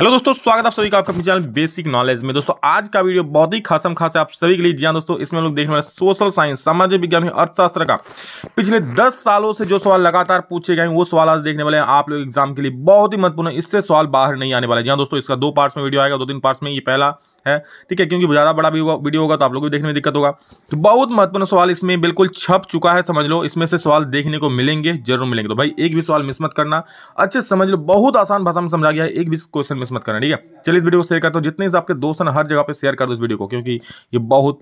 hello दोस्तों स्वागत आप सभी का आपका अपने चैनल बेसिक नॉलेज में दोस्तों आज का वीडियो बहुत ही खासम खास है आप सभी के लिए जी हाँ दोस्तों इसमें लोग देखने वाले सोशल साइंस सामाजिक विज्ञान अर्थशास्त्र का पिछले 10 सालों से जो सवाल लगातार पूछे गए वो सवाल आज देखने वाले हैं आप लोग एग्जाम के लिए बहुत ही महत्वपूर्ण इससे सवाल बाहर नहीं आने वाले जी हाँ दोस्तों इसका दो पार्ट्स में वीडियो आएगा दो तीन पार्ट्स में ये पहला है ठीक है क्योंकि ज़्यादा बड़ा भी वीडियो होगा तो आप लोग को देखने में दिक्कत होगा तो बहुत महत्वपूर्ण सवाल इसमें बिल्कुल छप चुका है समझ लो इसमें से सवाल देखने को मिलेंगे जरूर मिलेंगे तो भाई एक भी सवाल मिस मत करना अच्छे समझ लो बहुत आसान भाषा में समझा गया है एक भी क्वेश्चन मिस मत करना ठीक है चलिए इस वीडियो को शेयर करता हूँ जितने से आपके दोस्त हैं हर जगह पर शेयर कर दो इस वीडियो को क्योंकि ये बहुत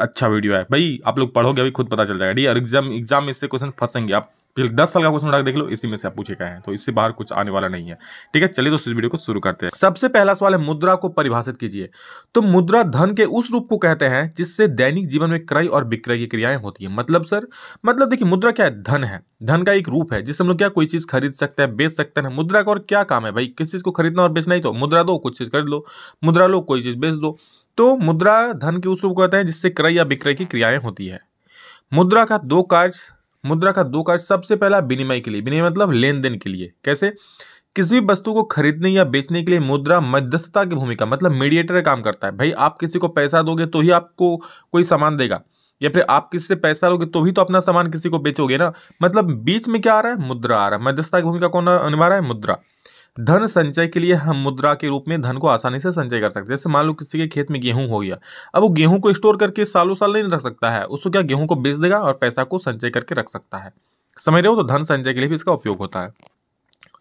अच्छा वीडियो है भाई आप लोग पढ़ोगे अभी खुद पता चल जाएगा ठीक है एग्जाम एग्जाम में इससे क्वेश्चन फंसेंगे आप दस साल का क्वेश्चन उठा देख लो इसी में से आप पूछेगा है तो इससे बाहर कुछ आने वाला नहीं है ठीक है चलिए दोस्तों इस वीडियो को शुरू करते हैं सबसे पहला सवाल है मुद्रा को परिभाषित कीजिए तो मुद्रा धन के उस रूप को कहते हैं जिससे दैनिक जीवन में क्रय और विक्रय की क्रियाएं होती है मतलब सर मतलब देखिए मुद्रा क्या है धन है धन का एक रूप है जिससे हम लोग क्या कोई चीज खरीद सकते हैं बेच सकते हैं मुद्रा का और क्या काम है भाई किस चीज को खरीदना और बेचना ही तो मुद्रा दो कुछ चीज खरीद लो मुद्रा लो कोई चीज बेच दो तो मुद्रा धन के उस रूप को कहते हैं जिससे क्रय या विक्रय की क्रियाएं होती है मुद्रा का दो कार्य मुद्रा का दो कार्य सबसे पहला विनिमय के लिए विनिमय मतलब लेन देन के लिए कैसे किसी भी वस्तु को खरीदने या बेचने के लिए मुद्रा मध्यस्थता की भूमिका मतलब मीडिएटर काम करता है भाई आप किसी को पैसा दोगे तो ही आपको कोई सामान देगा या फिर आप किससे पैसा लोगे तो भी तो अपना सामान किसी को बेचोगे ना मतलब बीच में क्या आ रहा है मुद्रा आ रहा है मध्यस्थता की भूमिका कौन निभा रहा है मुद्रा धन संचय के लिए हम मुद्रा के रूप में धन को आसानी से संचय कर सकते हैं जैसे मान लो किसी के खेत में गेहूं हो गया अब वो गेहूं को स्टोर करके सालों साल नहीं रख सकता है उसको क्या गेहूं को बेच देगा और पैसा को संचय करके रख सकता है समझ रहे हो तो धन संचय के लिए भी इसका उपयोग होता है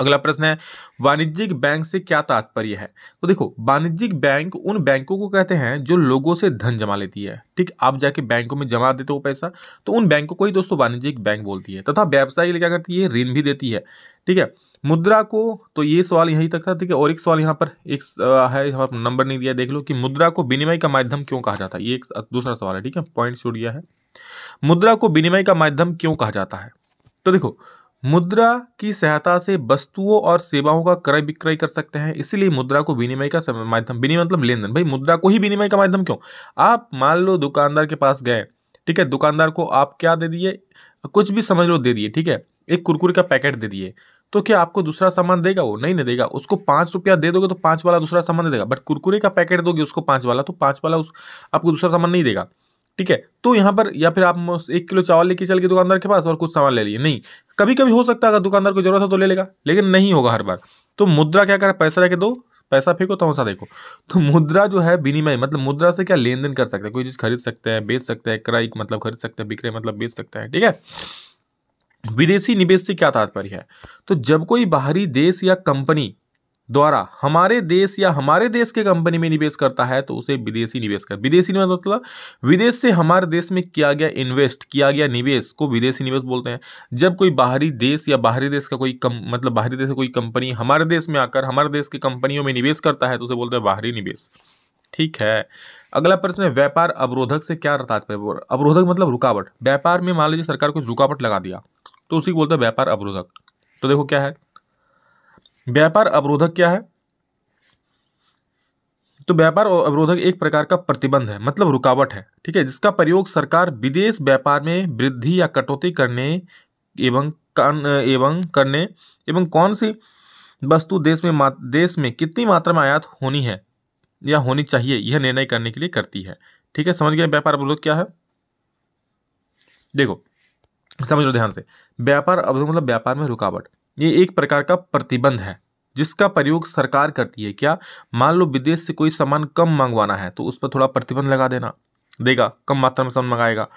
अगला प्रश्न है वाणिज्यिक बैंक से क्या तात्पर्य है तो देखो वाणिज्यिक बैंक उन बैंकों को कहते हैं जो लोगों से धन जमा लेती है ठीक आप जाके बैंकों में जमा देते हो पैसा तो उन बैंकों को ही दोस्तों वाणिज्यिक बैंक बोलती है तथा व्यवसाय के लिए क्या करती है ऋण भी देती है ठीक है मुद्रा को तो ये सवाल यहीं तक था ठीक है और एक सवाल यहाँ पर एक है यहाँ पर नंबर नहीं दिया देख लो कि मुद्रा को विनिमय का माध्यम क्यों कहा जाता है ये एक दूसरा सवाल है ठीक है पॉइंट छूट गया है मुद्रा को विनिमय का माध्यम क्यों कहा जाता है तो देखो मुद्रा की सहायता से वस्तुओं और सेवाओं का क्रय विक्रय कर सकते हैं इसलिए मुद्रा को विनिमय का माध्यम विनिमय मतलब लेन देन भाई मुद्रा को ही विनिमय का माध्यम क्यों आप मान लो दुकानदार के पास गए ठीक है दुकानदार को आप क्या दे दिए कुछ भी समझ लो दे दिए ठीक है एक कुरकुरे का पैकेट दे दिए तो क्या आपको दूसरा सामान देगा वो नहीं नहीं देगा उसको पाँच रुपया दे दोगे तो पाँच वाला दूसरा सामान दे देगा बट कुरकुरे का पैकेट दोगे उसको पाँच वाला तो पाँच वाला उस आपको दूसरा सामान नहीं देगा ठीक है तो यहाँ पर या फिर आप एक किलो चावल लेके चल गए दुकानदार के पास और कुछ सामान ले लिए नहीं कभी कभी हो सकता है अगर दुकानदार को जरूरत हो तो ले लेगा लेकिन नहीं होगा हर बार तो मुद्रा क्या करें पैसा लेके दो पैसा फेंको तो सा देखो तो मुद्रा जो है विनिमय मतलब मुद्रा से क्या लेन देन कर सकते हैं कोई चीज़ खरीद सकते हैं बेच सकते हैं क्राइक मतलब खरीद सकते हैं बिक्रय मतलब बेच सकते हैं ठीक है विदेशी निवेश से क्या तात्पर्य है तो जब कोई बाहरी देश या कंपनी द्वारा हमारे देश या हमारे देश के कंपनी में निवेश करता है तो उसे विदेशी निवेश कर विदेशी निवेश मतलब विदेश से हमारे देश में किया गया इन्वेस्ट किया गया निवेश को विदेशी निवेश बोलते हैं जब कोई बाहरी देश या बाहरी देश का कोई कम मतलब बाहरी देश का कोई कंपनी हमारे देश में आकर हमारे देश की कंपनियों में निवेश करता है तो उसे बोलते हैं बाहरी निवेश ठीक है अगला प्रश्न है व्यापार अवरोधक से क्या तात्पर्य अवरोधक मतलब रुकावट व्यापार में मान लीजिए सरकार को रुकावट लगा दिया तो उसी को बोलते हैं व्यापार अवरोधक तो देखो क्या है व्यापार अवरोधक क्या है तो व्यापार अवरोधक एक प्रकार का प्रतिबंध है मतलब रुकावट है ठीक है जिसका प्रयोग सरकार विदेश व्यापार में वृद्धि या कटौती करने एवं एवं करने एवं कौन सी वस्तु देश में देश में कितनी मात्रा में आयात होनी है या होनी चाहिए यह निर्णय करने के लिए करती है ठीक है समझ गए व्यापार अवरोधक क्या है देखो समझ लो ध्यान से व्यापार अवरोध मतलब व्यापार में रुकावट ये एक प्रकार का प्रतिबंध है जिसका प्रयोग सरकार करती है क्या मान लो विदेश से कोई सामान कम मंगवाना है तो उस पर थोड़ा प्रतिबंध लगा देना देगा कम मात्रा में सामान मंगाएगा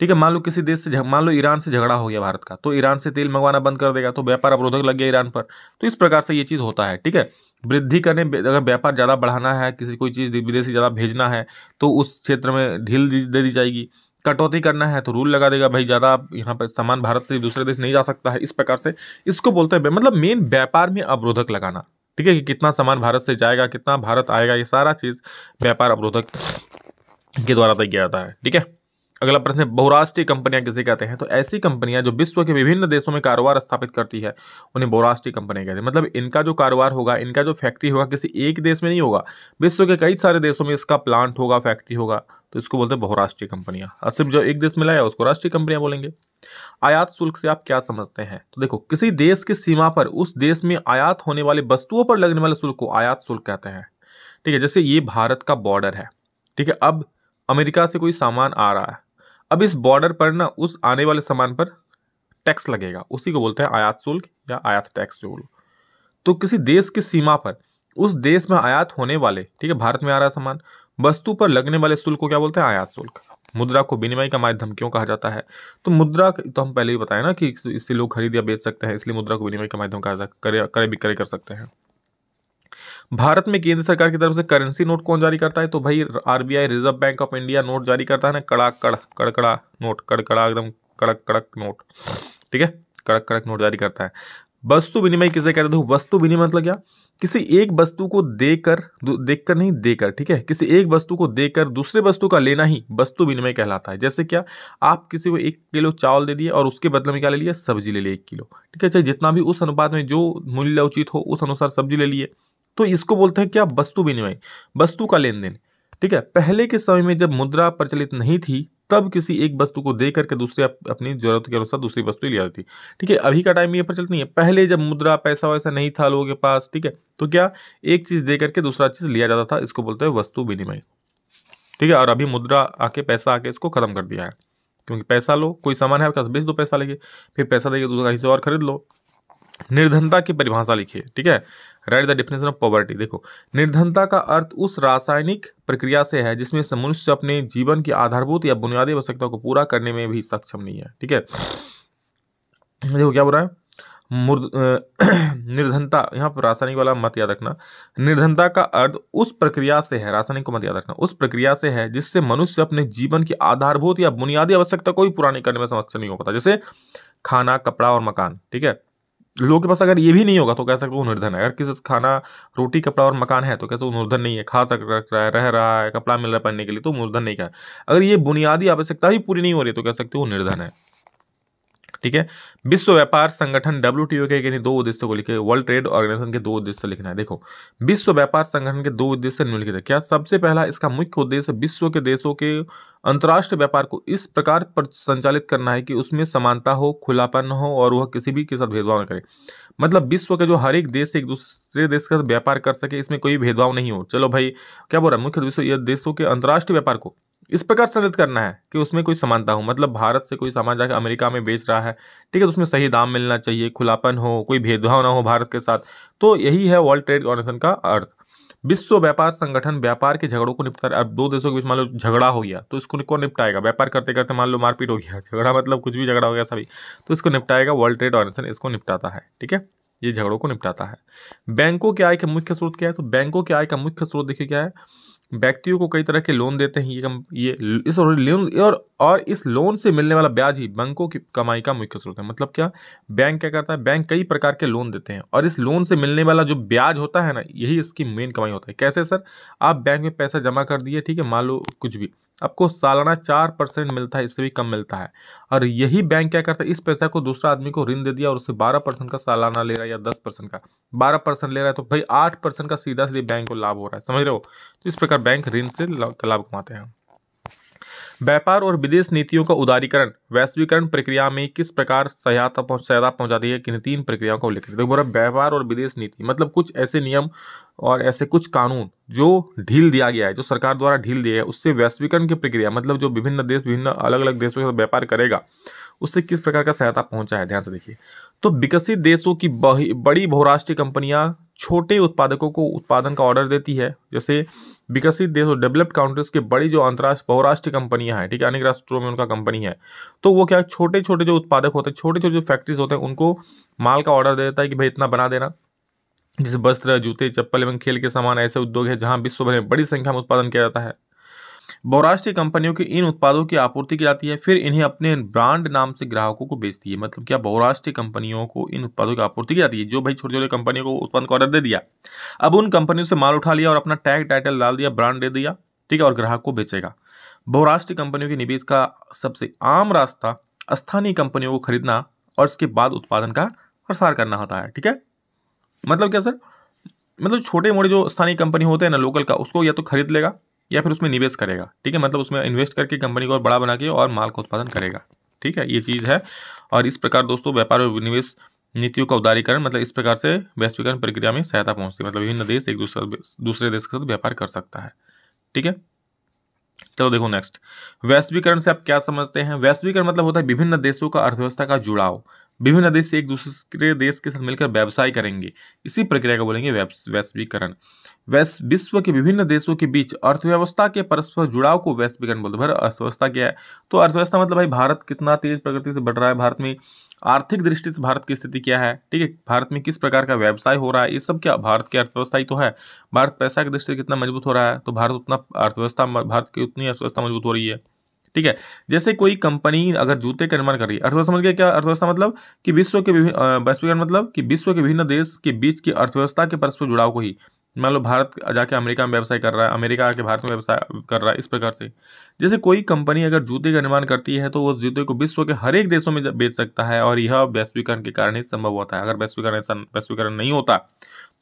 ठीक है मान लो किसी देश से मान लो ईरान से झगड़ा हो गया भारत का तो ईरान से तेल मंगवाना बंद कर देगा तो व्यापार अवरोधक लग गया ईरान पर तो इस प्रकार से ये चीज़ होता है ठीक है वृद्धि करने अगर व्यापार ज़्यादा बढ़ाना है किसी कोई चीज़ विदेशी ज़्यादा भेजना है तो उस क्षेत्र में ढील दे दी जाएगी कटौती करना है तो रूल लगा देगा भाई ज़्यादा आप यहाँ पर सामान भारत से दूसरे देश नहीं जा सकता है इस प्रकार से इसको बोलते हैं मतलब मेन व्यापार में अवरोधक लगाना ठीक है कि कितना सामान भारत से जाएगा कितना भारत आएगा ये सारा चीज़ व्यापार अवरोधक के द्वारा तय किया जाता है ठीक है अगला प्रश्न है बहुराष्ट्रीय कंपनियां किसे कहते हैं तो ऐसी कंपनियां जो विश्व के विभिन्न देशों में कारोबार स्थापित करती है उन्हें बहुराष्ट्रीय कंपनियां कहते हैं मतलब इनका जो कारोबार होगा इनका जो फैक्ट्री होगा किसी एक देश में नहीं होगा विश्व के कई सारे देशों में इसका प्लांट होगा फैक्ट्री होगा तो इसको बोलते हैं बहुराष्ट्रीय कंपनियां और सिर्फ जो एक देश में लाया उसको राष्ट्रीय कंपनियां बोलेंगे आयात शुल्क से आप क्या समझते हैं तो देखो किसी देश की सीमा पर उस देश में आयात होने वाली वस्तुओं पर लगने वाले शुल्क को आयात शुल्क कहते हैं ठीक है जैसे ये भारत का बॉर्डर है ठीक है अब अमेरिका से कोई सामान आ रहा है अब इस बॉर्डर पर ना उस आने वाले सामान पर टैक्स लगेगा उसी को बोलते हैं आयात शुल्क या आयात टैक्स जो बोलो तो किसी देश की सीमा पर उस देश में आयात होने वाले ठीक है भारत में आ रहा सामान वस्तु पर लगने वाले शुल्क को क्या बोलते हैं आयात शुल्क मुद्रा को विनिमय का माध्यम क्यों कहा जाता है तो मुद्रा तो हम पहले ही बताए ना कि इससे लोग खरीद या बेच सकते हैं इसलिए मुद्रा को विनिमय का माध्यम कहा है क्रय विक्रय कर सकते हैं भारत में केंद्र सरकार की तरफ से करेंसी नोट कौन जारी करता है तो भाई RBI Reserve Bank of India note जारी करता है ना कड़ा कड़ कड़कड़ा नोट कड़कड़ा एकदम कड़क कड़क नोट ठीक है कड़क कड़क नोट जारी करता है वस्तु विनिमय किसे कहते हैं तो वस्तु विनिमय मतलब क्या किसी एक वस्तु को देकर देखकर नहीं देकर ठीक है किसी एक वस्तु को देकर दूसरे वस्तु का लेना ही वस्तु विनिमय कहलाता है जैसे क्या आप किसी को एक किलो चावल दे दिए और उसके बदले में क्या ले लिया सब्जी ले लिए एक किलो ठीक है चाहे जितना भी उस अनुपात में जो मूल्य उचित हो उस अनुसार सब्जी ले लिए तो इसको बोलते हैं क्या वस्तु विनिमय वस्तु का लेन देन ठीक है पहले के समय में जब मुद्रा प्रचलित नहीं थी तब किसी एक वस्तु को दे करके दूसरे अपनी जरूरत के अनुसार दूसरी वस्तु लिया जाती ठीक है अभी का टाइम ये प्रचलित नहीं है पहले जब मुद्रा पैसा वैसा नहीं था लोगों के पास ठीक है तो क्या एक चीज़ दे करके दूसरा चीज़ लिया जाता था इसको बोलते हैं वस्तु विनिमय ठीक है और अभी मुद्रा आके पैसा आके इसको खत्म कर दिया है क्योंकि पैसा लो कोई सामान है आपके पास बेच दो पैसा लेके फिर पैसा देके दूसरा कहीं से और खरीद लो निर्धनता की परिभाषा लिखिए ठीक है write the definition of poverty देखो निर्धनता का अर्थ उस रासायनिक प्रक्रिया से है जिसमें मनुष्य अपने जीवन की आधारभूत या बुनियादी आवश्यकताओं को पूरा करने में भी सक्षम नहीं है ठीक है देखो क्या बोल रहा है निर्धनता यहाँ पर रासायनिक वाला मत याद रखना निर्धनता का अर्थ उस प्रक्रिया से है रासायनिक को मत याद रखना उस प्रक्रिया से है जिससे मनुष्य अपने जीवन की आधारभूत या बुनियादी आवश्यकता को भी पूरा नहीं करने में सक्षम नहीं हो पाता जैसे खाना कपड़ा और मकान ठीक है लोगों के पास अगर ये भी नहीं होगा तो सकते वो निर्धन है अगर किसी खाना रोटी कपड़ा और मकान है तो कैसे वो निर्धन नहीं है खा सक रहा है रह रहा है कपड़ा मिल रहा है पहनने के लिए तो मूर्धन नहीं कहा अगर ये बुनियादी आवश्यकता ही पूरी नहीं हो रही तो कह सकते हो निर्धन है ठीक है विश्व व्यापार संगठन डब्ल्यू के यानी दो उद्देश्य को लिखे वर्ल्ड ट्रेड ऑर्गेनाइजेशन के दो उद्देश्य लिखना है देखो विश्व व्यापार संगठन के दो उद्देश्य निम्नलिखित है क्या सबसे पहला इसका मुख्य उद्देश्य विश्व के देशों के अंतर्राष्ट्रीय व्यापार को इस प्रकार पर संचालित करना है कि उसमें समानता हो खुलापन हो और वह किसी भी के साथ भेदभाव न करे मतलब विश्व के जो हर एक देश एक दूसरे देश के साथ व्यापार कर सके इसमें कोई भेदभाव नहीं हो चलो भाई क्या बोल रहा है मुख्य उद्देश्य यह देशों के अंतर्राष्ट्रीय व्यापार को इस प्रकार संदित करना है कि उसमें कोई समानता हो मतलब भारत से कोई सामान जाकर अमेरिका में बेच रहा है ठीक है तो उसमें सही दाम मिलना चाहिए खुलापन हो कोई भेदभाव ना हो भारत के साथ तो यही है वर्ल्ड ट्रेड ऑर्गेनाइजेशन का अर्थ विश्व व्यापार संगठन व्यापार के झगड़ों को निपटा अब दो देशों के बीच मान लो झगड़ा हो गया तो इसको कौन निपटाएगा व्यापार करते करते मान लो मारपीट हो गया झगड़ा मतलब कुछ भी झगड़ा हो गया सभी तो इसको निपटाएगा वर्ल्ड ट्रेड ऑर्गेनाइजेशन इसको निपटाता है ठीक है ये झगड़ों को निपटाता है बैंकों के आय का मुख्य स्रोत क्या है तो बैंकों के आय का मुख्य स्रोत देखिए क्या है व्यक्तियों को कई तरह के लोन देते हैं ये कम ये इस और लोन और और इस लोन से मिलने वाला ब्याज ही बैंकों की कमाई का मुख्य स्रोत है मतलब क्या बैंक क्या करता है बैंक कई प्रकार के लोन देते हैं और इस लोन से मिलने वाला जो ब्याज होता है ना यही इसकी मेन कमाई होता है कैसे सर आप बैंक में पैसा जमा कर दिए ठीक है मान लो कुछ भी आपको सालाना चार परसेंट मिलता है इससे भी कम मिलता है और यही बैंक क्या करता है इस पैसा को दूसरा आदमी को ऋण दे दिया और उससे बारह परसेंट का सालाना ले रहा है या दस परसेंट का बारह परसेंट ले रहा है तो भाई आठ परसेंट का सीधा सीधे बैंक को लाभ हो रहा है समझ रहे हो तो इस प्रकार बैंक ऋण से लाभ कमाते हैं व्यापार और विदेश नीतियों का उदारीकरण वैश्वीकरण प्रक्रिया में किस प्रकार सहायता पहुंच सहायता पहुंचाती है किन तीन प्रक्रियाओं का उल्लेख देखो बोला व्यापार और विदेश नीति मतलब कुछ ऐसे नियम और ऐसे कुछ कानून जो ढील दिया गया है जो सरकार द्वारा ढील दिया है उससे वैश्वीकरण की प्रक्रिया मतलब जो विभिन्न देश विभिन्न अलग अलग देशों के साथ व्यापार करेगा उससे किस प्रकार का सहायता पहुंचा है ध्यान से देखिए तो विकसित देशों की बड़ी बहुराष्ट्रीय कंपनियां छोटे उत्पादकों को उत्पादन का ऑर्डर देती है जैसे विकसित देशों डेवलप्ड कंट्रीज के बड़ी जो अंतर्राष्ट्रीय बहुराष्ट्रीय कंपनियां हैं ठीक है अनेक राष्ट्रों में उनका कंपनी है तो वो क्या छोटे छोटे जो उत्पादक होते हैं छोटे छोटे जो फैक्ट्रीज होते हैं उनको माल का ऑर्डर दे देता है कि भाई इतना बना देना जैसे वस्त्र जूते चप्पल एवं खेल के सामान ऐसे उद्योग है जहाँ विश्व भर में बड़ी संख्या में उत्पादन किया जाता है बहुराष्ट्रीय कंपनियों के इन उत्पादों की आपूर्ति की जाती है फिर इन्हें अपने ब्रांड नाम से ग्राहकों को बेचती है मतलब क्या बहुराष्ट्रीय कंपनियों को इन उत्पादों की आपूर्ति की जाती है जो भाई छोटे छोटे कंपनियों को उत्पादन का ऑर्डर दे दिया अब उन कंपनियों से माल उठा लिया और अपना टैग टाइटल डाल दिया ब्रांड दे दिया ठीक है और ग्राहक को बेचेगा बहुराष्ट्रीय कंपनियों के निवेश का सबसे आम रास्ता स्थानीय कंपनियों को खरीदना और इसके बाद उत्पादन का प्रसार करना होता है ठीक है मतलब क्या सर मतलब छोटे मोटे जो स्थानीय कंपनी होते हैं ना लोकल का उसको या तो खरीद लेगा या फिर उसमें निवेश करेगा ठीक है मतलब उसमें इन्वेस्ट करके कंपनी को और बड़ा बना के और माल का उत्पादन करेगा ठीक है ये चीज़ है और इस प्रकार दोस्तों व्यापार और निवेश नीतियों का उदारीकरण मतलब इस प्रकार से वैश्वीकरण प्रक्रिया में सहायता पहुँचती है मतलब विभिन्न देश एक दूसरे दूसरे देश के साथ व्यापार कर सकता है ठीक है चलो देखो नेक्स्ट वैश्वीकरण से आप क्या समझते हैं वैश्वीकरण मतलब होता है विभिन्न देशों का अर्थव्यवस्था का जुड़ाव विभिन्न देश एक दूसरे देश के साथ मिलकर व्यवसाय करेंगे इसी प्रक्रिया को बोलेंगे वैश्वीकरण वैश्व विश्व के विभिन्न देशों के बीच अर्थव्यवस्था के परस्पर जुड़ाव को वैश्वीकरण बोलते हैं अर्थव्यवस्था क्या है तो अर्थव्यवस्था मतलब भाई भारत कितना तेज प्रगति से बढ़ रहा है भारत में आर्थिक दृष्टि से भारत की स्थिति क्या है ठीक है भारत में किस प्रकार का व्यवसाय हो रहा है ये सब क्या भारत की अर्थव्यवस्था ही तो है भारत पैसा की दृष्टि से कितना मजबूत हो रहा है तो भारत उतना अर्थव्यवस्था भारत की उतनी अर्थव्यवस्था मजबूत हो रही है ठीक है जैसे कोई कंपनी अगर जूते का निर्माण कर रही है अर्थव्यवस्था समझ गया क्या अर्थव्यवस्था मतलब कि विश्व के वैश्वीकरण मतलब कि विश्व के विभिन्न देश के बीच की अर्थव्यवस्था के परस्पर जुड़ाव को ही मान लो भारत जाके अमेरिका में व्यवसाय कर रहा है अमेरिका आके भारत में व्यवसाय कर रहा है इस प्रकार से जैसे कोई कंपनी अगर जूते का निर्माण करती है तो उस जूते को विश्व के हर एक देशों में बेच सकता है और यह वैश्वीकरण के कारण ही संभव होता है अगर वैश्वीकरण ऐसा वैश्वीकरण नहीं होता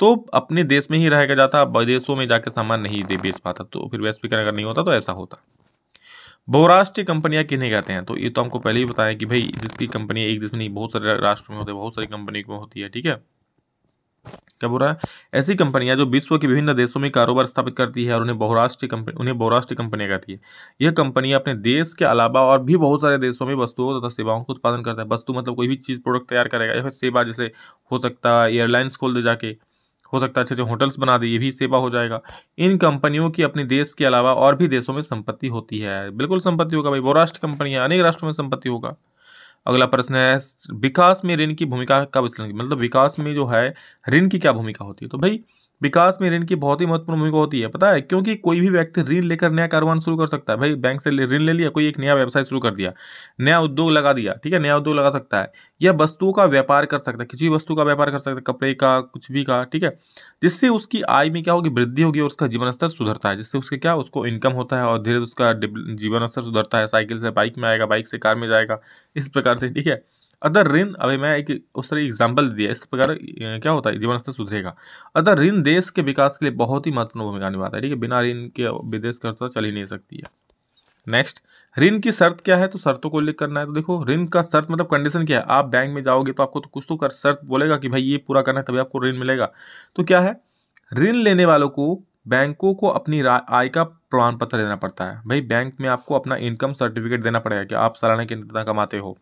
तो अपने देश में ही रहेगा जाता विदेशों में जाकर सामान नहीं दे बेच पाता तो फिर वैश्वीकरण अगर नहीं होता तो ऐसा होता बहुराष्ट्रीय कंपनियां किन्हें कहते हैं तो ये तो हमको पहले ही बताएं कि भाई जिसकी कंपनी एक देश में नहीं बहुत सारे राष्ट्रों में होते हैं बहुत सारी कंपनी में होती है ठीक है क्या बोल रहा है ऐसी कंपनियां जो विश्व के विभिन्न देशों में कारोबार स्थापित करती है और उन्हें बहुराष्ट्रीय कंपनी उन्हें बहुराष्ट्रीय कंपनियां कहती है यह कंपनियां अपने देश के अलावा और भी बहुत सारे देशों में वस्तुओं तथा सेवाओं का उत्पादन करता है वस्तु मतलब कोई भी चीज़ प्रोडक्ट तैयार करेगा या फिर सेवा जैसे हो सकता है एयरलाइंस खोल दे जाके हो सकता है अच्छे अच्छे होटल्स बना दे ये भी सेवा हो जाएगा इन कंपनियों की अपने देश के अलावा और भी देशों में संपत्ति होती है बिल्कुल संपत्ति होगा भाई बहुराष्ट्रीय कंपनियाँ अनेक राष्ट्रों में संपत्ति होगा अगला प्रश्न है विकास में ऋण की भूमिका का विश्लेषण मतलब विकास में जो है ऋण की क्या भूमिका होती है तो भाई विकास में ऋण की बहुत ही महत्वपूर्ण भूमिका होती है पता है क्योंकि कोई भी व्यक्ति ऋण लेकर नया कारोबार शुरू कर सकता है भाई बैंक से ऋण ले लिया कोई एक नया व्यवसाय शुरू कर दिया नया उद्योग लगा दिया ठीक है नया उद्योग लगा सकता है या वस्तुओं का व्यापार कर सकता है किसी भी वस्तु का व्यापार कर सकता है कपड़े का कुछ भी का ठीक है जिससे उसकी आय में क्या होगी वृद्धि होगी और उसका जीवन स्तर सुधरता है जिससे उसके क्या उसको इनकम होता है और धीरे उसका जीवन स्तर सुधरता है साइकिल से बाइक में आएगा बाइक से कार में जाएगा इस प्रकार से ठीक है अदर ऋण अभी मैं एक उस तरह एग्जाम्पल दिया इस प्रकार क्या होता है जीवन स्तर सुधरेगा अदर ऋण देश के विकास के लिए बहुत ही महत्वपूर्ण भूमिका निभाता है ठीक है बिना ऋण के विदेश की चल ही नहीं सकती है नेक्स्ट ऋण की शर्त क्या है तो शर्तों को उल्लेख करना है तो देखो ऋण का शर्त मतलब कंडीशन क्या है आप बैंक में जाओगे तो आपको तो कुछ तो कर शर्त बोलेगा कि भाई ये पूरा करना है तभी आपको ऋण मिलेगा तो क्या है ऋण लेने वालों को बैंकों को अपनी आय का प्रमाण पत्र देना पड़ता है भाई बैंक में आपको अपना इनकम सर्टिफिकेट देना पड़ेगा कि आप सालाना कितना कमाते हो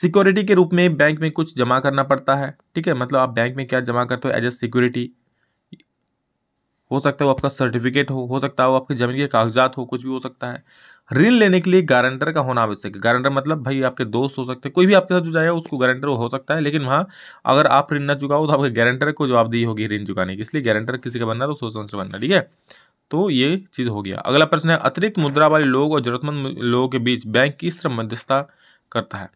सिक्योरिटी के रूप में बैंक में कुछ जमा करना पड़ता है ठीक है मतलब आप बैंक में क्या जमा करते हो एज ए सिक्योरिटी हो सकता है वो आपका सर्टिफिकेट हो हो सकता है वो आपकी जमीन के कागजात हो कुछ भी हो सकता है ऋण लेने के लिए गारंटर का होना आवश्यक है गारंटर मतलब भाई आपके दोस्त हो सकते हैं कोई भी आपके साथ जुड़ा है उसको गारंटर हो सकता है लेकिन वहाँ अगर आप ऋण न चुकाओ तो आपके गारंटर को जवाबदेही होगी ऋण चुकाने की इसलिए गारंटर किसी का बनना तो सोच समझ बनना ठीक है तो ये चीज़ हो गया अगला प्रश्न है अतिरिक्त मुद्रा वाले लोग और जरूरतमंद लोगों के बीच बैंक किस तरह मध्यस्थता करता है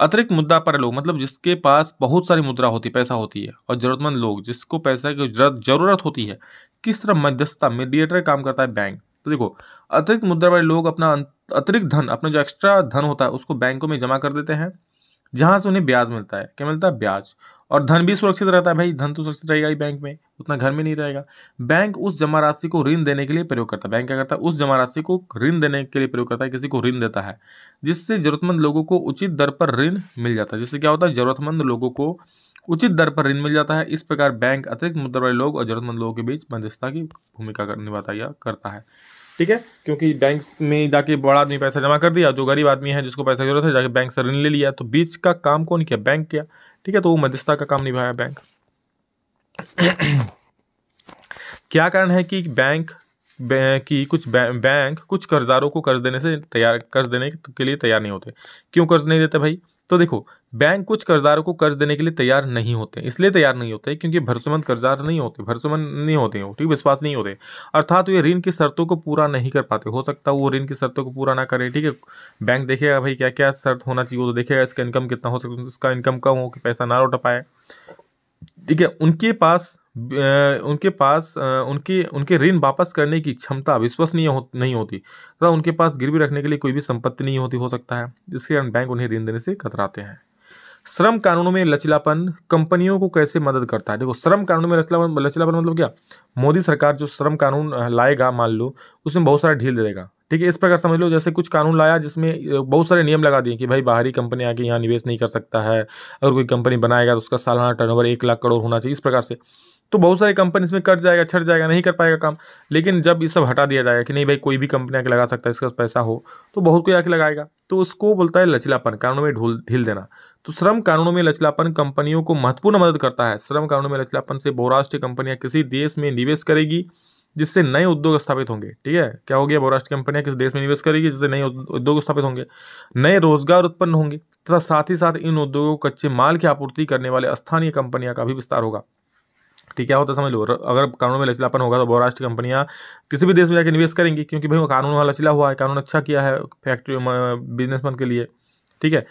अतिरिक्त मुद्रा पर लोग मतलब जिसके पास बहुत सारी मुद्रा होती पैसा होती है और ज़रूरतमंद लोग जिसको पैसा की ज़रूरत होती है किस तरह मध्यस्थता मीडिएटर काम करता है बैंक तो देखो अतिरिक्त मुद्रा वाले लोग अपना अं, अतिरिक्त धन अपना जो एक्स्ट्रा धन होता है उसको बैंकों में जमा कर देते हैं जहाँ से उन्हें ब्याज मिलता है क्या मिलता है ब्याज और धन भी सुरक्षित रहता है भाई धन तो सुरक्षित रहेगा ही बैंक में उतना घर में नहीं रहेगा बैंक उस जमा राशि को ऋण देने के लिए प्रयोग करता है बैंक क्या करता है उस जमा राशि को ऋण देने के लिए प्रयोग करता है किसी को ऋण देता है जिससे जरूरतमंद लोगों को उचित दर पर ऋण मिल जाता है जिससे क्या होता है जरूरतमंद लोगों को उचित दर पर ऋण मिल जाता है इस प्रकार बैंक अतिरिक्त मुद्रा वाले लोग और जरूरतमंद लोगों के बीच मध्यस्थता की भूमिका निभाता या करता है ठीक है क्योंकि बैंक में जाके बड़ा आदमी पैसा जमा कर दिया जो गरीब आदमी है जिसको पैसा की जरूरत है जाके बैंक से ऋण ले लिया तो बीच का काम कौन किया बैंक किया ठीक है तो वो मध्यस्थता का काम निभाया बैंक क्या कारण है कि बैंक कि कुछ बैंक कुछ कर्जदारों को कर्ज देने से तैयार कर्ज देने के लिए तैयार नहीं होते क्यों कर्ज नहीं देते भाई तो देखो बैंक कुछ कर्जदारों को कर्ज देने के लिए तैयार नहीं होते इसलिए तैयार नहीं होते क्योंकि भरोसेमंद कर्जदार नहीं होते भरोसेमंद नहीं होते ठीक विश्वास नहीं होते अर्थात वे ऋण की शर्तों को पूरा नहीं कर पाते हो सकता वो ऋण की शर्तों को पूरा ना करे ठीक है बैंक देखेगा भाई क्या क्या शर्त होना चाहिए वो तो देखेगा इसका इनकम कितना हो सकता है इसका इनकम कम हो कि पैसा ना लौटा पाए ठीक है उनके पास उनके पास उनके उनके ऋण वापस करने की क्षमता विश्वसनीय हो, नहीं होती तथा तो उनके पास गिरवी रखने के लिए कोई भी संपत्ति नहीं होती हो सकता है जिसके कारण बैंक उन्हें ऋण देने से कतराते हैं श्रम कानूनों में लचीलापन कंपनियों को कैसे मदद करता है देखो श्रम कानून में लचीलापन लचीलापन मतलब क्या मोदी सरकार जो श्रम कानून लाएगा मान लो उसमें बहुत सारा ढील दे देगा ठीक है इस प्रकार समझ लो जैसे कुछ कानून लाया जिसमें बहुत सारे नियम लगा दिए कि भाई बाहरी कंपनी आके यहाँ निवेश नहीं कर सकता है अगर कोई कंपनी बनाएगा तो उसका सालाना टर्न एक लाख करोड़ होना चाहिए इस प्रकार से तो बहुत सारी कंपनी इसमें कट जाएगा छट जाएगा नहीं कर पाएगा काम लेकिन जब ये सब हटा दिया जाएगा कि नहीं भाई कोई भी कंपनी आके लगा सकता है इसका पैसा हो तो बहुत कोई आके लगाएगा तो उसको बोलता है लचलापन कानूनों में ढूल ढील देना तो श्रम कानूनों में लचलापन कंपनियों को महत्वपूर्ण मदद करता है श्रम कानूनों में लचलापन से बहुराष्ट्रीय कंपनियाँ किसी देश में निवेश करेगी जिससे नए उद्योग स्थापित होंगे ठीक है क्या हो गया बहुराष्ट्रीय कंपनियां किस देश में निवेश करेगी जिससे नए उद्योग स्थापित होंगे नए रोजगार उत्पन्न होंगे तथा साथ ही साथ इन उद्योगों को कच्चे माल की आपूर्ति करने वाले स्थानीय कंपनियां का भी विस्तार होगा ठीक क्या होता तो समझ लो अगर कानून में लचीलापन होगा तो बहुराष्ट्रीय कंपनियां किसी भी देश में जाकर निवेश करेंगी क्योंकि भाई वो कानून वहाँ लचीला हुआ है कानून अच्छा किया है फैक्ट्री बिजनेसमैन के लिए ठीक है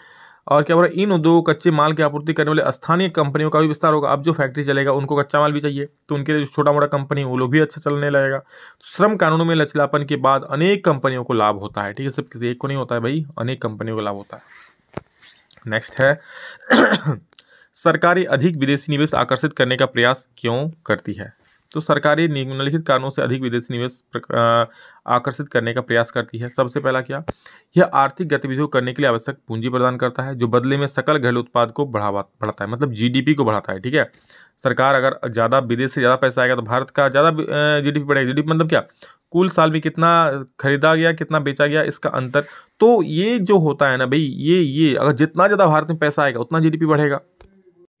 और क्या रहा है इन उद्योग कच्चे माल की आपूर्ति करने वाले स्थानीय कंपनियों का भी विस्तार होगा अब जो फैक्ट्री चलेगा उनको कच्चा माल भी चाहिए तो उनके लिए जो छोटा मोटा कंपनी वो लोग भी अच्छा चलने लगेगा तो श्रम कानूनों में लचीलापन के बाद अनेक कंपनियों को लाभ होता है ठीक है सिर्फ किसी एक को नहीं होता है भाई अनेक कंपनियों को लाभ होता है नेक्स्ट है सरकारें अधिक विदेशी निवेश आकर्षित करने का प्रयास क्यों करती है तो सरकारें निम्नलिखित कारणों से अधिक विदेशी निवेश आकर्षित करने का प्रयास करती है सबसे पहला क्या यह आर्थिक गतिविधियों करने के लिए आवश्यक पूंजी प्रदान करता है जो बदले में सकल घरेलू उत्पाद को बढ़ावा बढ़ाता है मतलब जीडीपी को बढ़ाता है ठीक है सरकार अगर ज़्यादा विदेश से ज़्यादा पैसा आएगा तो भारत का ज़्यादा जी बढ़ेगा पी मतलब क्या कुल साल में कितना खरीदा गया कितना बेचा गया इसका अंतर तो ये जो होता है ना भाई ये ये अगर जितना ज़्यादा भारत में पैसा आएगा उतना जी बढ़ेगा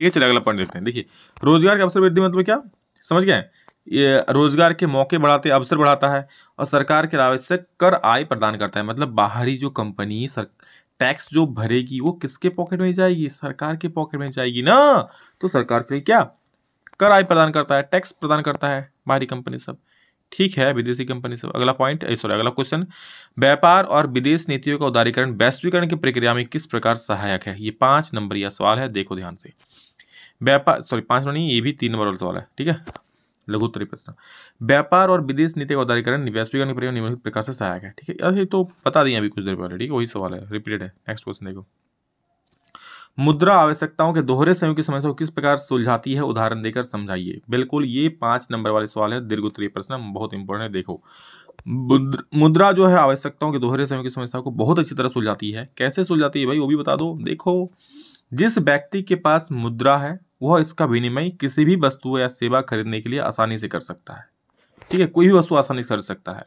ये चले अगला पॉइंट देखते हैं देखिए रोजगार के अवसर वृद्धि मतलब क्या समझ गए ये रोजगार के मौके बढ़ाते अवसर बढ़ाता है और सरकार के आवश्यक कर आय प्रदान करता है मतलब बाहरी जो कंपनी सर टैक्स जो भरेगी वो किसके पॉकेट में जाएगी सरकार के पॉकेट में जाएगी ना तो सरकार के लिए क्या कर आय प्रदान करता है टैक्स प्रदान करता है बाहरी कंपनी सब ठीक है विदेशी कंपनी सब अगला पॉइंट सॉरी अगला क्वेश्चन व्यापार और विदेश नीतियों का उदारीकरण वैश्वीकरण की प्रक्रिया में किस प्रकार सहायक है ये पांच नंबर यह सवाल है देखो ध्यान से व्यापार सॉरी पांच नंबर नहीं ये भी तीन नंबर वाला सवाल है ठीक है लघु उत्तरी प्रश्न व्यापार और विदेश नीति का उदारीकरण वैश्वीकरण के निम्नलिखित प्रकार से सहायक है ठीक है अरे तो बता दिए अभी कुछ देर पहले ठीक है वही सवाल है रिपीटेड है नेक्स्ट क्वेश्चन देखो मुद्रा आवश्यकताओं के दोहरे संयोग की समस्या को किस प्रकार सुलझाती है उदाहरण देकर समझाइए बिल्कुल ये पांच नंबर वाले सवाल है दीर्घ उत्तरीय प्रश्न बहुत इंपॉर्टेंट है देखो मुद्रा जो है आवश्यकताओं के दोहरे संयोग की समस्या को बहुत अच्छी तरह सुलझाती है कैसे सुलझाती है भाई वो भी बता दो देखो जिस व्यक्ति के पास मुद्रा है वह इसका विनिमय किसी भी वस्तु या सेवा खरीदने के लिए आसानी से कर सकता है ठीक है कोई भी वस्तु आसानी से खरीद सकता है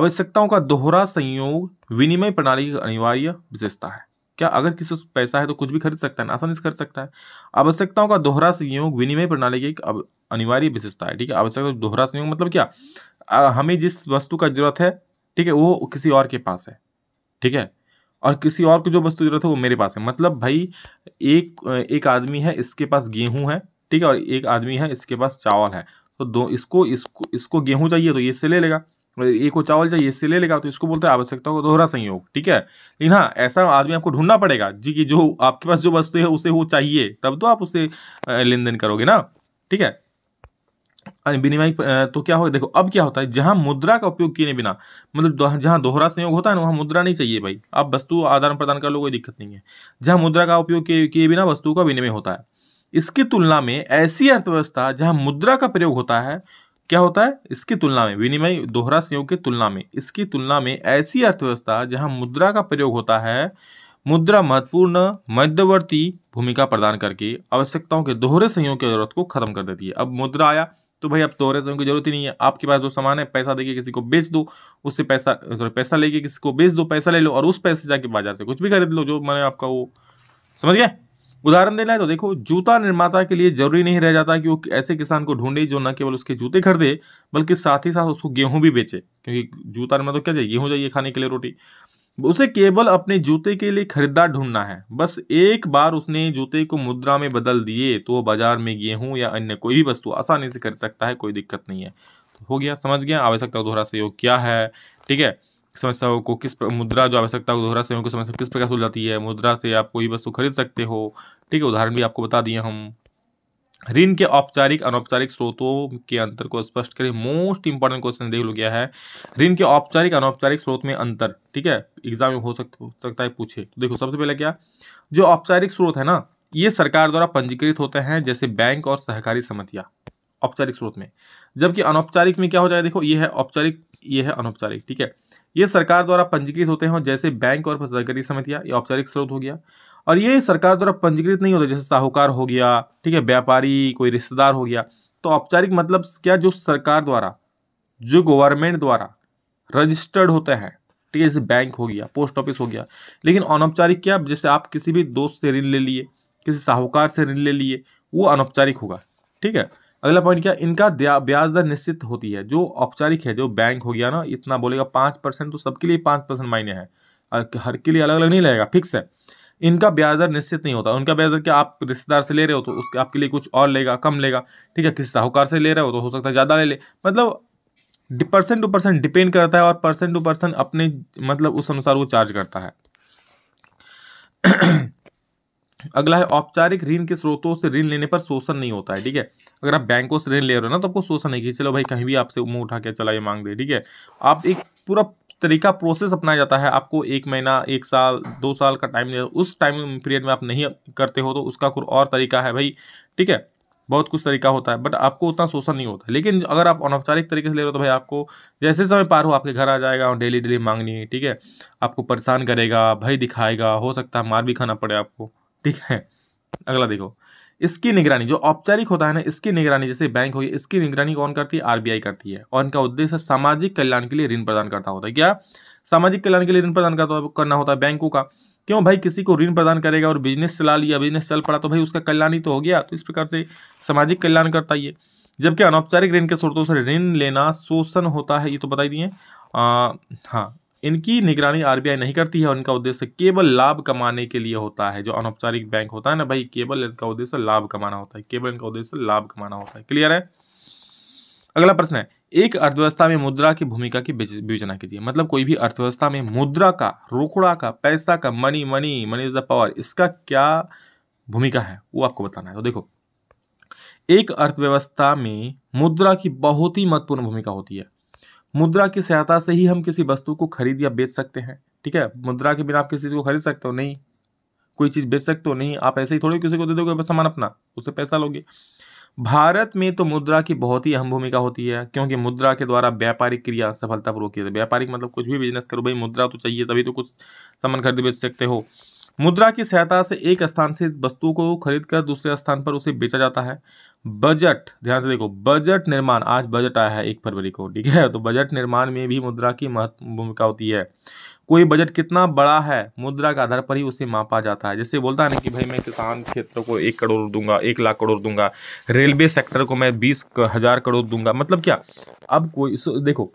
आवश्यकताओं का दोहरा संयोग विनिमय प्रणाली की अनिवार्य विशेषता है क्या अगर किसी पैसा है तो कुछ भी खरीद सकता है आसानी से खरीद सकता है आवश्यकताओं का दोहरा संयोग विनिमय प्रणाली की एक अनिवार्य विशेषता है ठीक है आवश्यकता दोहरा संयोग मतलब क्या हमें जिस वस्तु का जरूरत है ठीक है वो किसी और के पास है ठीक है और किसी और को जो वस्तु जरूरत है वो मेरे पास है मतलब भाई एक एक आदमी है इसके पास गेहूँ है ठीक है और एक आदमी है इसके पास चावल है तो दो इसको इसको इसको गेहूँ चाहिए तो ये इससे ले लेगा एक को चावल चाहिए इससे ले लेगा तो इसको बोलते हैं आवश्यकता को दोहरा संयोग ठीक है लेकिन हाँ ऐसा आदमी आपको ढूंढना पड़ेगा जी कि जो आपके पास जो वस्तु है उसे वो चाहिए तब तो आप उसे लेन देन करोगे ना ठीक है विनिमय तो क्या होगा देखो अब क्या होता है जहां मुद्रा का उपयोग किए बिना मतलब जहां दोहरा संयोग होता है ना वहां मुद्रा नहीं चाहिए भाई अब वस्तु आदान प्रदान कर लो कोई दिक्कत नहीं है जहां मुद्रा का उपयोग किए बिना वस्तु का विनिमय होता है इसकी तुलना में ऐसी अर्थव्यवस्था जहां मुद्रा का प्रयोग होता है क्या होता है इसकी तुलना में विनिमय दोहरा संयोग की तुलना में इसकी तुलना में ऐसी अर्थव्यवस्था जहां मुद्रा का प्रयोग होता है मुद्रा महत्वपूर्ण मध्यवर्ती भूमिका प्रदान करके आवश्यकताओं के दोहरे संयोग की जरूरत को खत्म कर देती है अब मुद्रा आया तो भाई आप तोहरे समय की जरूरत ही नहीं है आपके पास जो सामान है पैसा देके किसी को बेच दो उससे पैसा पैसा लेके किसी को बेच दो पैसा ले लो और उस पैसे जाके बाजार से कुछ भी खरीद लो जो मैंने आपका वो समझ गया उदाहरण देना है तो देखो जूता निर्माता के लिए जरूरी नहीं रह जाता कि वो ऐसे किसान को ढूंढे जो न केवल उसके जूते खरीदे बल्कि साथ ही साथ उसको गेहूं भी बेचे क्योंकि जूता निर्माता क्या चाहिए गेहूं चाहिए खाने के लिए रोटी उसे केवल अपने जूते के लिए खरीदार ढूंढना है बस एक बार उसने जूते को मुद्रा में बदल दिए तो वो बाजार में गेहूं या अन्य कोई भी वस्तु आसानी से खरीद सकता है कोई दिक्कत नहीं है तो हो गया समझ गया आवश्यकता दोहरा सहयोग क्या है ठीक है समस्याओं को किस मुद्रा जो आवश्यकता दोहरा सहयोग को समस्या किस प्रकार जाती है मुद्रा से आप कोई वस्तु खरीद सकते हो ठीक है उदाहरण भी आपको बता दिए हम ऋण के औपचारिक अनौपचारिक स्रोतों के अंतर को स्पष्ट करें मोस्ट इंपॉर्टेंट क्वेश्चन देख लो क्या है ऋण के औपचारिक अनौपचारिक स्रोत में अंतर ठीक है एग्जाम में हो सकता है पूछे तो देखो सबसे पहले क्या जो औपचारिक स्रोत है ना ये सरकार द्वारा पंजीकृत होते हैं जैसे बैंक और सहकारी समितियां औपचारिक स्रोत में जबकि अनौपचारिक में क्या हो जाए देखो ये है औपचारिक ये है अनौपचारिक ठीक है ये सरकार द्वारा पंजीकृत होते हैं जैसे बैंक और सहकारी समितियां ये औपचारिक स्रोत हो गया और ये सरकार द्वारा पंजीकृत नहीं होते जैसे साहूकार हो गया ठीक है व्यापारी कोई रिश्तेदार हो गया तो औपचारिक मतलब क्या जो सरकार द्वारा जो गवर्नमेंट द्वारा रजिस्टर्ड होते हैं ठीक है जैसे बैंक हो गया पोस्ट ऑफिस हो गया लेकिन अनौपचारिक क्या जैसे आप किसी भी दोस्त से ऋण ले लिए किसी साहूकार से ऋण ले लिए वो अनौपचारिक होगा ठीक है अगला पॉइंट क्या इनका ब्याज दर निश्चित होती है जो औपचारिक है जो बैंक हो गया ना इतना बोलेगा पाँच परसेंट तो सबके लिए पाँच परसेंट मायने हैं हर के लिए अलग अलग नहीं लगेगा फिक्स है इनका ब्याज दर निश्चित नहीं होता उनका ब्याज दर क्या आप रिश्तेदार से ले रहे हो तो उसके आपके लिए कुछ और लेगा कम लेगा ठीक है किसी साहूकार से ले रहे हो तो हो सकता है ज़्यादा ले ले मतलब परसेंट टू परसेंट डिपेंड करता है और पर्सन टू पर्सन अपने मतलब उस अनुसार वो चार्ज करता है अगला है औपचारिक ऋण के स्रोतों से ऋण लेने पर शोषण नहीं होता है ठीक है अगर आप बैंकों से ऋण ले रहे हो ना तो आपको शोषण नहीं कि चलो भाई कहीं भी आपसे मुंह उठा के चला ये मांग दे ठीक है आप एक पूरा तरीका प्रोसेस अपनाया जाता है आपको एक महीना एक साल दो साल का टाइम उस टाइम पीरियड में आप नहीं करते हो तो उसका कुछ और तरीका है भाई ठीक है बहुत कुछ तरीका होता है बट आपको उतना शोषण नहीं होता लेकिन अगर आप अनौपचारिक तरीके से ले रहे हो तो भाई आपको जैसे समय पार हो आपके घर आ जाएगा और डेली डेली मांगनी है ठीक है आपको परेशान करेगा भय दिखाएगा हो सकता है मार भी खाना पड़े आपको ठीक है अगला देखो इसकी निगरानी जो औपचारिक होता है ना इसकी निगरानी जैसे बैंक होगी इसकी निगरानी कौन करती है आरबीआई करती है और इनका उद्देश्य सामाजिक कल्याण के लिए ऋण प्रदान करता होता है क्या सामाजिक कल्याण के लिए ऋण प्रदान करता करना होता है बैंकों का क्यों भाई किसी को ऋण प्रदान करेगा और बिजनेस चला लिया बिजनेस चल पड़ा तो भाई उसका कल्याण ही तो हो गया तो इस प्रकार से सामाजिक कल्याण करता है जबकि अनौपचारिक ऋण के स्रोतों से ऋण लेना शोषण होता है ये तो बता दिए हाँ इनकी निगरानी आरबीआई नहीं करती है और इनका उद्देश्य केवल लाभ कमाने के लिए होता है जो अनौपचारिक बैंक होता है ना भाई केवल इनका उद्देश्य लाभ कमाना होता है केवल इनका उद्देश्य लाभ कमाना होता है क्लियर है अगला प्रश्न है एक अर्थव्यवस्था में मुद्रा की भूमिका की विवेचना कीजिए मतलब कोई भी अर्थव्यवस्था में मुद्रा का रोकड़ा का पैसा का money money money is the power इसका क्या भूमिका है वो आपको बताना है तो देखो एक अर्थव्यवस्था में मुद्रा की बहुत ही महत्वपूर्ण भूमिका होती है मुद्रा की सहायता से ही हम किसी वस्तु को खरीद या बेच सकते हैं ठीक है मुद्रा के बिना आप किसी चीज़ को खरीद सकते हो नहीं कोई चीज़ बेच सकते हो नहीं आप ऐसे ही थोड़ी किसी को दे दोगे सामान अपना उससे पैसा लोगे भारत में तो मुद्रा की बहुत ही अहम भूमिका होती है क्योंकि मुद्रा के द्वारा व्यापारिक क्रिया सफलतापूर्वक की व्यापारिक मतलब कुछ भी बिजनेस करो भाई मुद्रा तो चाहिए तभी तो कुछ सामान खरीद बेच सकते हो मुद्रा की सहायता से एक स्थान से वस्तु को खरीद कर दूसरे स्थान पर उसे बेचा जाता है बजट ध्यान से देखो बजट निर्माण आज बजट आया है एक फरवरी को ठीक है तो बजट निर्माण में भी मुद्रा की महत्व भूमिका होती है कोई बजट कितना बड़ा है मुद्रा के आधार पर ही उसे मापा जाता है जैसे बोलता है ना कि भाई मैं किसान क्षेत्र को एक करोड़ दूंगा एक लाख करोड़ दूंगा रेलवे सेक्टर को मैं बीस हजार करोड़ दूंगा मतलब क्या अब कोई देखो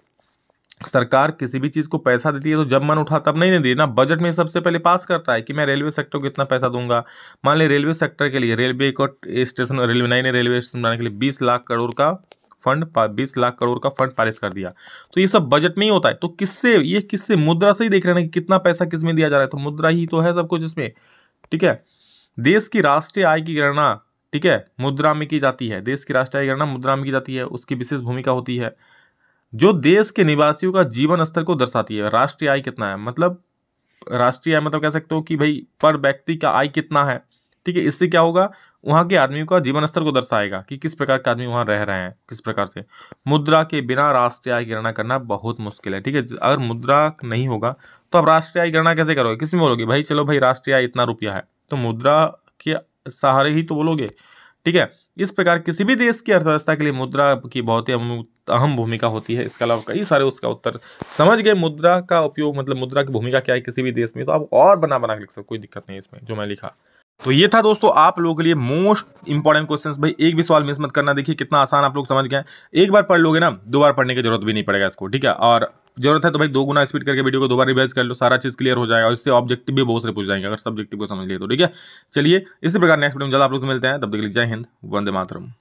सरकार किसी भी चीज़ को पैसा देती है तो जब मन उठा तब नहीं नहीं देना बजट में सबसे पहले पास करता है कि मैं रेलवे सेक्टर को कितना पैसा दूंगा मान लें रेलवे सेक्टर के लिए रेलवे को स्टेशन रेलवे नए नए रेलवे स्टेशन बनाने के लिए बीस लाख करोड़ का फंड बीस लाख करोड़ का फंड पारित कर दिया तो ये सब बजट में ही होता है तो किससे ये किससे मुद्रा से ही देख रहे हैं कि कितना पैसा किस में दिया जा रहा है तो मुद्रा ही तो है सब कुछ इसमें ठीक है देश की राष्ट्रीय आय की गणना ठीक है मुद्रा में की जाती है देश की राष्ट्रीय आय गणना मुद्रा में की जाती है उसकी विशेष भूमिका होती है जो देश के निवासियों का जीवन स्तर को दर्शाती है राष्ट्रीय आय कितना है मतलब राष्ट्रीय आय मतलब कह सकते हो कि भाई पर व्यक्ति का आय कितना है ठीक है इससे क्या होगा वहां के आदमियों का जीवन स्तर को दर्शाएगा कि किस प्रकार के आदमी वहां रह रहे हैं किस प्रकार से मुद्रा के बिना राष्ट्रीय आय गणना करना बहुत मुश्किल है ठीक है अगर मुद्रा नहीं होगा तो आप राष्ट्रीय आय गणना कैसे करोगे किसमें बोलोगे भाई चलो भाई राष्ट्रीय आय इतना रुपया है तो मुद्रा के सहारे ही तो बोलोगे ठीक है इस प्रकार किसी भी देश की अर्थव्यवस्था के लिए मुद्रा की बहुत ही अहम भूमिका होती है इसके अलावा कई सारे उसका उत्तर समझ गए मुद्रा का उपयोग मतलब मुद्रा की भूमिका क्या है किसी भी देश में तो आप और बना बना लिख सकते कोई दिक्कत नहीं इसमें जो मैं लिखा तो ये था दोस्तों आप लोगों के लिए मोस्ट इंपॉर्टेंट क्वेश्चन भाई एक भी सवाल मिस मत करना देखिए कितना आसान आप लोग समझ गए एक बार पढ़ लोगे ना दो बार पढ़ने की जरूरत भी नहीं पड़ेगा इसको ठीक है और जरूरत है तो भाई दो गुना स्पीड करके वीडियो को दोबारा रिवाइज कर लो सारा चीज क्लियर हो जाएगा और इससे ऑब्जेक्टिव भी बहुत सारे पूछ जाएंगे अगर सब्जेक्टिव को समझ लिए तो ठीक है चलिए इसी प्रकार नेक्स्ट वीडियो में जल्द आप लोग मिलते हैं तब देख लीजिए जय हिंद वंदे मातरम